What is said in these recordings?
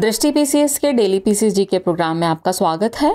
दृष्टि पीसीएस के daily PCS जी के प्रोग्राम में आपका स्वागत है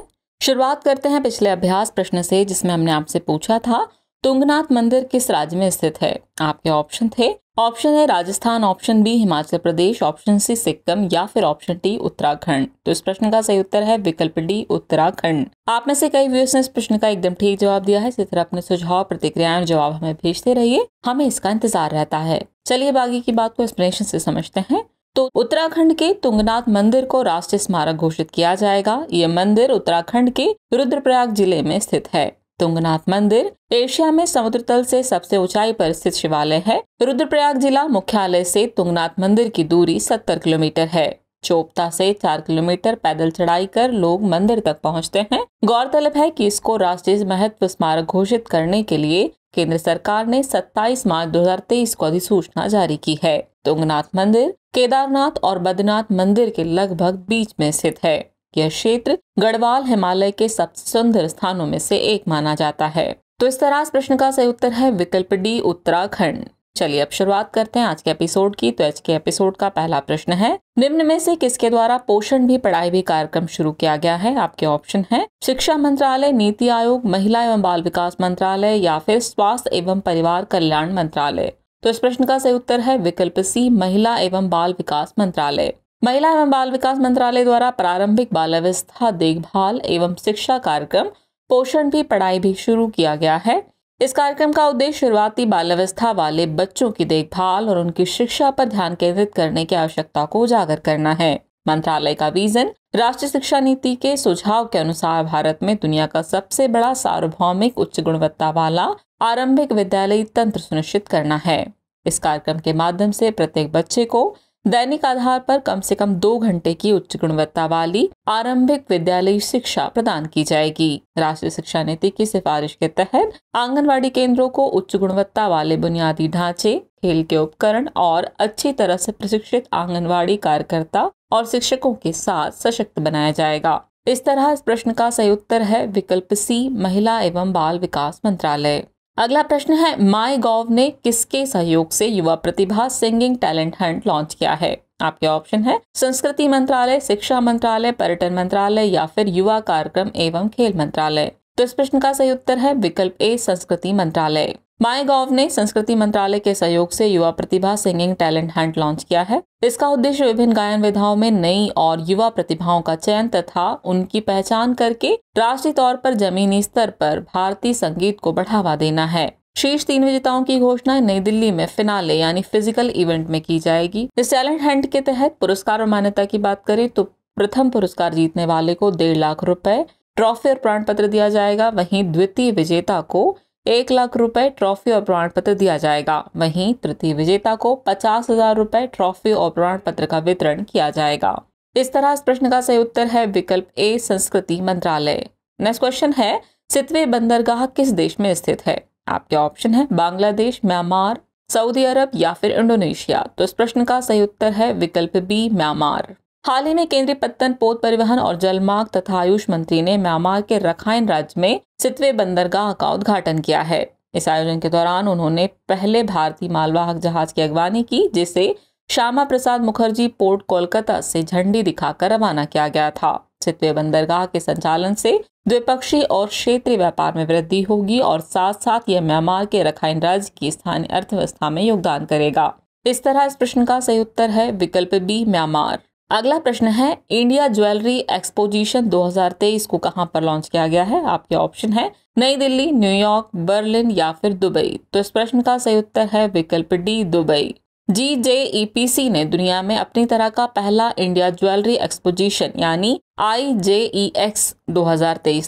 शुरुआत करते हैं पिछले अभ्यास प्रश्न से जिसमें हमने आपसे पूछा था तुंगनाथ मंदिर किस राज्य में स्थित है आपके ऑप्शन थे ऑप्शन है Rajasthan option B Himachal Pradesh option C Sikkim या फिर ऑप्शन डी उत्तराखंड तो इस प्रश्न का सही उत्तर है विकल्प डी उत्तराखंड आप में से कई व्यूअर्स ने इस प्रश्न का एकदम ठीक जवाब दिया है इसी तरह अपने सुझाव प्रतिक्रिया और जवाब हमें भेजते रहिए हमें इसका इंतजार रहता है चलिए बाकी की बात को एक्सप्लेनेशन से समझते हैं तो उत्तराखंड के तुंगनाथ मंदिर को राष्ट्रीय स्मारक घोषित किया जाएगा ये मंदिर उत्तराखंड के रुद्रप्रयाग जिले में स्थित है तुंगनाथ मंदिर एशिया में समुद्र तल से सबसे ऊंचाई पर स्थित शिवालय है रुद्रप्रयाग जिला मुख्यालय से तुंगनाथ मंदिर की दूरी 70 किलोमीटर है चोपता से चार किलोमीटर पैदल चढ़ाई कर लोग मंदिर तक पहुंचते हैं गौरतलब है कि इसको राष्ट्रीय महत्व स्मारक घोषित करने के लिए केंद्र सरकार ने 27 मार्च 2023 को अधिसूचना जारी की है तुंगनाथ मंदिर केदारनाथ और बद्रीनाथ मंदिर के लगभग बीच में स्थित है यह क्षेत्र गढ़वाल हिमालय के सबसे सुंदर स्थानों में से एक माना जाता है तो इस तरह प्रश्न का सही उत्तर है विकल्प डी उत्तराखंड चलिए अब शुरुआत करते हैं आज के एपिसोड की तो आज के एपिसोड का पहला प्रश्न है निम्न में से किसके द्वारा पोषण भी पढ़ाई भी कार्यक्रम शुरू किया गया है आपके ऑप्शन है शिक्षा मंत्रालय नीति आयोग महिला एवं बाल विकास मंत्रालय या फिर स्वास्थ्य एवं परिवार कल्याण मंत्रालय तो इस प्रश्न का सही उत्तर है विकल्प सी महिला एवं बाल विकास मंत्रालय महिला एवं बाल विकास मंत्रालय द्वारा प्रारंभिक बाल अवस्था देखभाल एवं शिक्षा कार्यक्रम पोषण भी पढ़ाई भी शुरू किया गया है इस कार्यक्रम का उद्देश्य शुरुआती बाल अवस्था वाले बच्चों की देखभाल और उनकी शिक्षा पर ध्यान केंद्रित करने की आवश्यकता को उजागर करना है मंत्रालय का विजन राष्ट्रीय शिक्षा नीति के सुझाव के अनुसार भारत में दुनिया का सबसे बड़ा सार्वभौमिक उच्च गुणवत्ता वाला आरंभिक विद्यालय तंत्र सुनिश्चित करना है इस कार्यक्रम के माध्यम से प्रत्येक बच्चे को दैनिक आधार पर कम से कम दो घंटे की उच्च गुणवत्ता वाली आरंभिक विद्यालय शिक्षा प्रदान की जाएगी राष्ट्रीय शिक्षा नीति की सिफारिश के तहत आंगनवाड़ी केंद्रों को उच्च गुणवत्ता वाले बुनियादी ढांचे खेल के उपकरण और अच्छी तरह से प्रशिक्षित आंगनवाड़ी कार्यकर्ता और शिक्षकों के साथ सशक्त बनाया जाएगा इस तरह इस प्रश्न का सही उत्तर है विकल्प सी महिला एवं बाल विकास मंत्रालय अगला प्रश्न है माई गॉव ने किसके सहयोग से Yuva Pratibha singing talent hunt launch किया है आपके ऑप्शन है संस्कृति मंत्रालय शिक्षा मंत्रालय पर्यटन मंत्रालय या फिर युवा कार्यक्रम एवं खेल मंत्रालय तो इस प्रश्न का सही उत्तर है विकल्प ए संस्कृति मंत्रालय माईगॉव ने संस्कृति मंत्रालय के सहयोग से Yuva Pratibha singing talent hunt launch किया है इसका उद्देश्य विभिन्न गायन विधाओं में नई और युवा प्रतिभाओं का चयन तथा उनकी पहचान करके राष्ट्रीय तौर पर जमीनी स्तर पर भारतीय संगीत को बढ़ावा देना है शीर्ष तीन विजेताओं की घोषणा नई दिल्ली में फिनाले यानी फिजिकल इवेंट में की जाएगी इस टैलेंट हंट के तहत पुरस्कार और मान्यता की बात करें तो प्रथम पुरस्कार जीतने वाले को डेढ़ लाख रुपए ट्रॉफी और प्रमाण पत्र दिया जाएगा वहीं द्वितीय विजेता को एक लाख रुपए ट्रॉफी और प्रमाण पत्र दिया जाएगा वहीं तृतीय विजेता को पचास हजार रुपए ट्रॉफी और प्रमाण पत्र का वितरण किया जाएगा इस तरह इस प्रश्न का सही उत्तर है विकल्प ए संस्कृति मंत्रालय नेक्स्ट क्वेश्चन है सितवे बंदरगाह किस देश में स्थित है आपके ऑप्शन है बांग्लादेश म्यांमार सऊदी अरब या फिर इंडोनेशिया तो इस प्रश्न का सही उत्तर है विकल्प बी म्यांमार हाल ही में केंद्रीय पत्तन पोत परिवहन और जलमार्ग तथा आयुष मंत्री ने म्यांमार के रखाइन राज्य में सितवे बंदरगाह का उद्घाटन किया है इस आयोजन के दौरान उन्होंने पहले भारतीय मालवाहक जहाज की अगवानी की जिसे श्यामा प्रसाद मुखर्जी पोर्ट कोलकाता से झंडी दिखाकर रवाना किया गया था सितवे बंदरगाह के संचालन से द्विपक्षीय और क्षेत्रीय व्यापार में वृद्धि होगी और साथ साथ यह म्यांमार के रखाइन राज्य की स्थानीय अर्थव्यवस्था में योगदान करेगा इस तरह इस प्रश्न का सही उत्तर है विकल्प बी म्यांमार अगला प्रश्न है इंडिया ज्वेलरी एक्सपोजिशन 2023 को कहाँ पर लॉन्च किया गया है आपके ऑप्शन है नई दिल्ली न्यूयॉर्क बर्लिन या फिर दुबई तो इस प्रश्न का सही उत्तर है विकल्प D Dubai G J e ने दुनिया में अपनी तरह का पहला इंडिया ज्वेलरी एक्सपोजिशन यानी आई जे ई एक्स दो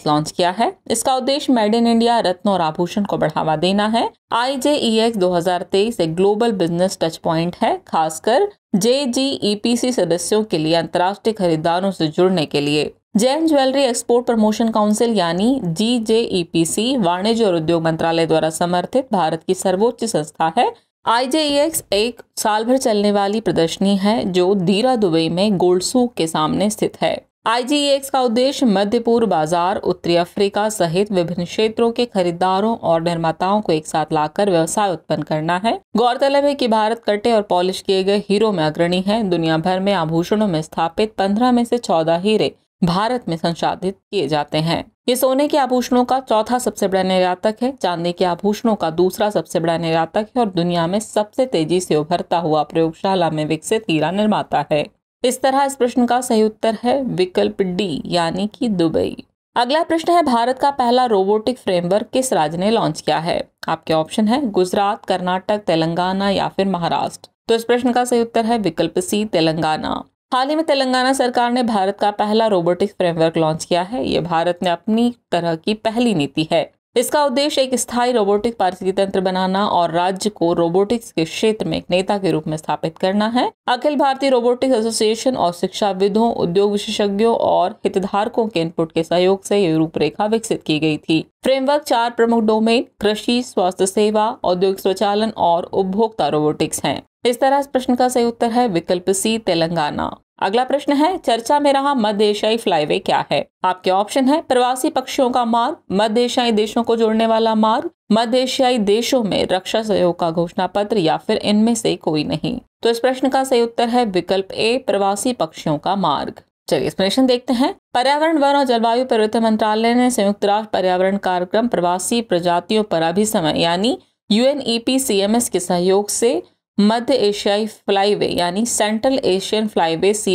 लॉन्च किया है इसका उद्देश्य मेड इन इंडिया रत्न और आभूषण को बढ़ावा देना है आई जे ई एक्स दो एक ग्लोबल बिजनेस टच पॉइंट है खासकर जे जी ई पी सी सदस्यों के लिए अंतर्राष्ट्रीय खरीदारों से जुड़ने के लिए जैन ज्वेलरी एक्सपोर्ट प्रमोशन काउंसिल यानी जी जे ई पी सी वाणिज्य और उद्योग मंत्रालय द्वारा समर्थित भारत की सर्वोच्च संस्था है एक्स एक साल भर चलने वाली प्रदर्शनी है जो दीरा दुबई में गोल्डसू के सामने स्थित है एक्स का उद्देश्य मध्य पूर्व बाजार उत्तरी अफ्रीका सहित विभिन्न क्षेत्रों के खरीदारों और निर्माताओं को एक साथ लाकर व्यवसाय उत्पन्न करना है गौरतलब है कि भारत कटे और पॉलिश किए गए हीरो में अग्रणी है दुनिया भर में आभूषणों में स्थापित पंद्रह में से चौदह हीरे भारत में संसाधित किए जाते हैं ये सोने के आभूषणों का चौथा सबसे बड़ा निर्यातक है चांदी के आभूषणों का दूसरा सबसे बड़ा निर्यातक है और दुनिया में सबसे तेजी से उभरता हुआ प्रयोगशाला में विकसित हीरा निर्माता है इस तरह इस प्रश्न का सही उत्तर है विकल्प डी यानी कि दुबई अगला प्रश्न है भारत का पहला रोबोटिक फ्रेमवर्क किस राज्य ने लॉन्च किया है आपके ऑप्शन है गुजरात कर्नाटक तेलंगाना या फिर महाराष्ट्र तो इस प्रश्न का सही उत्तर है विकल्प सी तेलंगाना हाल ही में तेलंगाना सरकार ने भारत का पहला रोबोटिक्स फ्रेमवर्क लॉन्च किया है ये भारत ने अपनी तरह की पहली नीति है इसका उद्देश्य एक स्थायी रोबोटिक पारिस्थितिकी तंत्र बनाना और राज्य को रोबोटिक्स के क्षेत्र में एक नेता के रूप में स्थापित करना है अखिल भारतीय रोबोटिक्स एसोसिएशन और शिक्षाविदों उद्योग विशेषज्ञों और हितधारकों के इनपुट के सहयोग से ये रूपरेखा विकसित की गई थी फ्रेमवर्क चार प्रमुख डोमेन कृषि स्वास्थ्य सेवा औद्योगिक स्वचालन और उपभोक्ता रोबोटिक्स हैं इस तरह इस प्रश्न का सही उत्तर है विकल्प सी तेलंगाना अगला प्रश्न है चर्चा में रहा मध्य एशियाई फ्लाईवे क्या है आपके ऑप्शन है प्रवासी पक्षियों का मार्ग मध्य एशियाई देशों को जोड़ने वाला मार्ग मध्य एशियाई देशों में रक्षा सहयोग का घोषणा पत्र या फिर इनमें से कोई नहीं तो इस प्रश्न का सही उत्तर है विकल्प ए प्रवासी पक्षियों का मार्ग चलिए प्रश्न देखते हैं पर्यावरण वन और जलवायु परिवर्तन मंत्रालय ने संयुक्त राष्ट्र पर्यावरण कार्यक्रम प्रवासी प्रजातियों पर अभी समय यानी यूएनईपीसीएमएस के सहयोग से मध्य एशियाई फ्लाईवे यानी सेंट्रल एशियन फ्लाईवे सी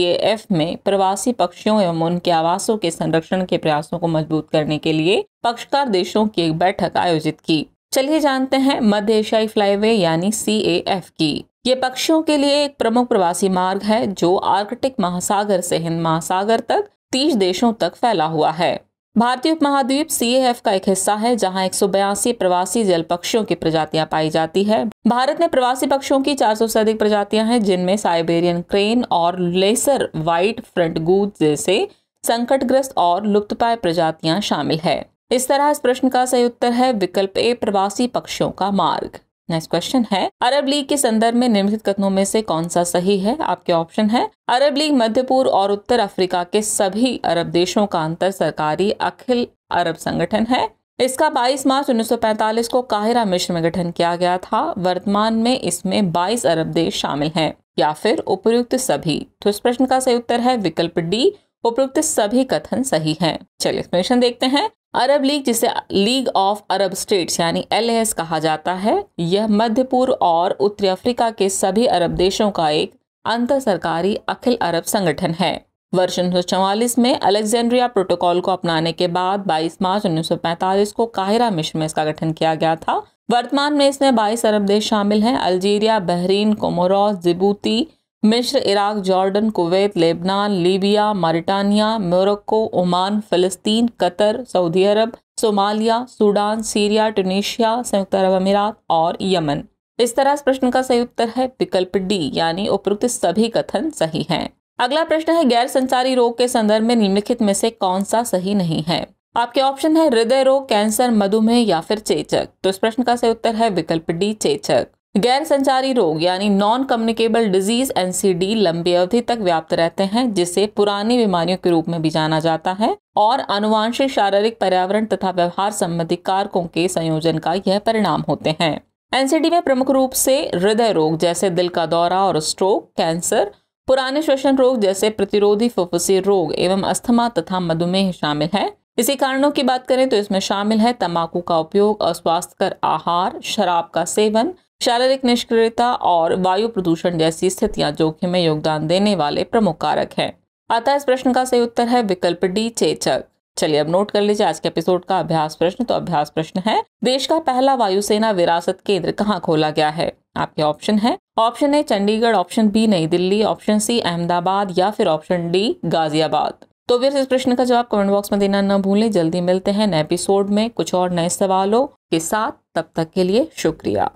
में प्रवासी पक्षियों एवं उनके आवासों के संरक्षण के प्रयासों को मजबूत करने के लिए पक्षकार देशों की एक बैठक आयोजित की चलिए जानते हैं मध्य एशियाई फ्लाईवे यानी सी की ये पक्षियों के लिए एक प्रमुख प्रवासी मार्ग है जो आर्कटिक महासागर से हिंद महासागर तक तीस देशों तक फैला हुआ है भारतीय उपमहाद्वीप सीएएफ का एक हिस्सा है जहां एक प्रवासी जल पक्षियों की प्रजातियां पाई जाती है भारत में प्रवासी पक्षियों की 400 से अधिक प्रजातियां हैं जिनमें साइबेरियन क्रेन और लेसर वाइट फ्रंट गूद जैसे संकटग्रस्त और लुप्तपाय प्रजातियां शामिल है इस तरह इस प्रश्न का सही उत्तर है विकल्प ए प्रवासी पक्षियों का मार्ग नेक्स्ट क्वेश्चन है अरब लीग के संदर्भ में निर्मित कथनों में से कौन सा सही है आपके ऑप्शन है अरब लीग मध्य पूर्व और उत्तर अफ्रीका के सभी अरब देशों का अंतर सरकारी अखिल अरब संगठन है इसका 22 मार्च 1945 को काहिरा मिश्र में गठन किया गया था वर्तमान में इसमें 22 अरब देश शामिल हैं या फिर उपयुक्त सभी तो इस प्रश्न का सही उत्तर है विकल्प डी उपरोक्त सभी कथन सही हैं चलिए एक्सप्लेनेशन देखते हैं अरब लीग जिसे लीग ऑफ अरब स्टेट्स यानी एल कहा जाता है यह मध्य पूर्व और उत्तरी अफ्रीका के सभी अरब देशों का एक अंतर सरकारी अखिल अरब संगठन है वर्ष उन्नीस में अलेक्जेंड्रिया प्रोटोकॉल को अपनाने के बाद 22 मार्च 1945 को काहिरा मिश्र में इसका गठन किया गया था वर्तमान में इसमें 22 अरब देश शामिल हैं अल्जीरिया बहरीन कोमोरॉस जिबूती मिश्र Iraq Jordan Kuwait Lebanon Libya Mauritania Morocco Oman फ़लस्तीन कतर सऊदी अरब सोमालिया सूडान सीरिया ट्यूनीशिया संयुक्त अरब अमीरात और यमन इस तरह इस प्रश्न का सही उत्तर है विकल्प डी यानी उपरोक्त सभी कथन सही हैं। अगला प्रश्न है गैर संचारी रोग के संदर्भ में निम्नलिखित में से कौन सा सही नहीं है आपके ऑप्शन है हृदय रोग कैंसर मधुमेह या फिर चेचक तो इस प्रश्न का सही उत्तर है विकल्प डी चेचक गैर संचारी रोग यानी नॉन कम्युनिकेबल डिजीज एनसीडी लंबी अवधि तक व्याप्त रहते हैं जिसे पुरानी बीमारियों के रूप में भी जाना जाता है और अनुवांशिक शारीरिक पर्यावरण तथा व्यवहार संबंधी कारकों के संयोजन का यह परिणाम होते हैं एनसीडी में प्रमुख रूप से हृदय रोग जैसे दिल का दौरा और स्ट्रोक कैंसर पुराने श्वसन रोग जैसे प्रतिरोधी फुफ्फुसी रोग एवं अस्थमा तथा मधुमेह शामिल है इसी कारणों की बात करें तो इसमें शामिल है तंबाकू का उपयोग अस्वास्थ्यकर आहार शराब का सेवन शारीरिक निष्क्रियता और वायु प्रदूषण जैसी स्थितियां जोखिम में योगदान देने वाले प्रमुख कारक हैं आता इस प्रश्न का सही उत्तर है विकल्प डी चेचक चलिए अब नोट कर लीजिए आज के एपिसोड का अभ्यास प्रश्न तो अभ्यास प्रश्न है देश का पहला वायुसेना विरासत केंद्र कहाँ खोला गया है आपके ऑप्शन है option A Chandigarh option B New Delhi option C Ahmedabad या फिर ऑप्शन डी गाजियाबाद तो फिर इस प्रश्न का जवाब कमेंट बॉक्स में देना न भूलें जल्दी मिलते हैं नए एपिसोड में कुछ और नए सवालों के साथ तब तक के लिए शुक्रिया